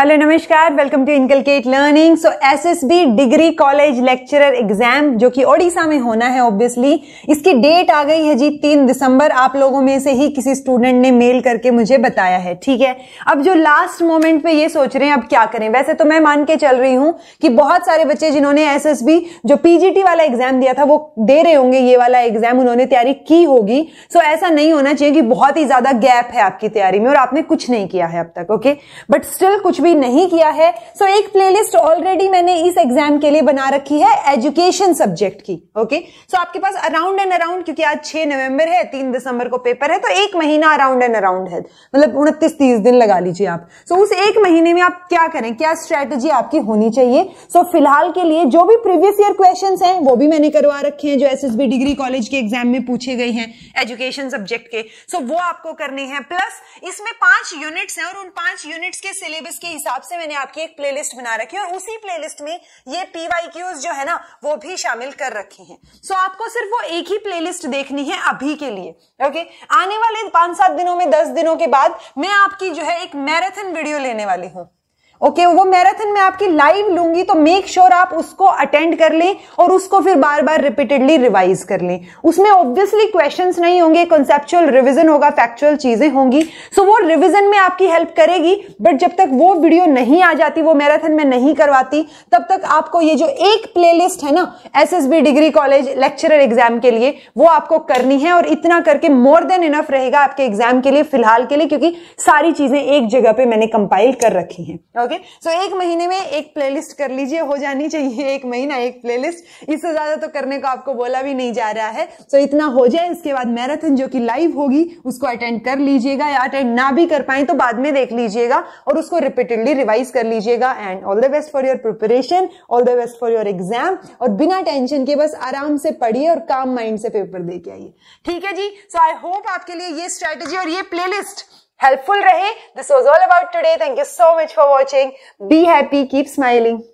Hello नमस्कार welcome to inculcate learning so SSB degree college lecturer exam जो कि ओडिशा में होना है ऑब्वियसली इसकी डेट आ गई है जी तीन दिसंबर आप लोगों में से ही किसी स्टूडेंट ने मेल करके मुझे बताया है ठीक है अब जो लास्ट मोमेंट पे ये सोच रहे हैं अब क्या करें वैसे तो मैं मान के चल रही हूँ कि बहुत सारे बच्चे जिन्होंने एस जो पीजीटी वाला एग्जाम दिया था वो दे रहे होंगे ये वाला एग्जाम उन्होंने तैयारी की होगी सो so, ऐसा नहीं होना चाहिए कि बहुत ही ज्यादा गैप है आपकी तैयारी में और आपने कुछ नहीं किया है अब तक ओके बट स्टिल कुछ भी भी नहीं किया है सो so एक प्लेलिस्ट ऑलरेडी मैंने इस एग्जाम के लिए बना रखी है एजुकेशन सब्जेक्ट की ओके okay? सो so आपके पास अराउंड एंड अराउंड क्योंकि आज छह नवंबर है तीन दिसंबर को पेपर है तो एक महीना अराउंड एंड अराउंड है मतलब उनतीस तीस दिन लगा लीजिए आप सो so उस एक महीने में आप क्या करें क्या स्ट्रेटेजी आपकी होनी चाहिए सो so फिलहाल के लिए जो भी प्रीवियस ईयर क्वेश्चन है वो भी मैंने करवा रखे हैं जो एस डिग्री कॉलेज के एग्जाम में पूछे गए हैं एजुकेशन सब्जेक्ट के सो so वो आपको करने हैं प्लस इसमें पांच यूनिट्स हैं और उन पांच यूनिट्स के सिलेबस के हिसाब से मैंने आपकी एक प्लेलिस्ट बना रखी है और उसी प्लेलिस्ट में ये पीवाईक्यूज जो है ना वो भी शामिल कर रखे हैं सो so, आपको सिर्फ वो एक ही प्लेलिस्ट देखनी है अभी के लिए ओके okay? आने वाले पांच सात दिनों में दस दिनों के बाद मैं आपकी जो है एक मैराथन वीडियो लेने वाली हूँ ओके okay, वो मैराथन में आपकी लाइव लूंगी तो मेक श्योर sure आप उसको अटेंड कर लें और उसको फिर बार बार रिपीटेडली रिवाइज कर लें उसमें ऑब्वियसली क्वेश्चंस नहीं होंगे कॉन्सेप्चुअल रिवीजन होगा फैक्चुअल चीजें होंगी सो so, वो रिवीजन में आपकी हेल्प करेगी बट जब तक वो वीडियो नहीं आ जाती वो मैराथन में नहीं करवाती तब तक आपको ये जो एक प्ले है ना S degree college lecturer exam के लिए वो आपको करनी है और इतना करके मोर देन इनफ रहेगा आपके एग्जाम के लिए फिलहाल के लिए क्योंकि सारी चीजें एक जगह पर मैंने कंपाइल कर रखी हैं ओके okay? सो so, एक महीने में एक प्लेलिस्ट कर लीजिए हो जानी चाहिए एक महीना एक प्लेलिस्ट इससे ज्यादा तो करने को आपको बोला भी नहीं जा रहा है सो so, इतना हो जाए इसके बाद मैराथन जो कि लाइव होगी उसको अटेंड कर लीजिएगा या अटेंड ना भी कर पाए तो बाद में देख लीजिएगा और उसको रिपीटेडली रिवाइज कर लीजिएगा and all the best for your preparation all the best for your exam और बिना टेंशन के बस आराम से पढ़िए और काम माइंड से पेपर दे के आइए ठीक है जी सो आई होप आपके लिए ये स्ट्रेटेजी और ये playlist helpful rahe. This was all about today. Thank you so much for watching. Be happy. Keep smiling.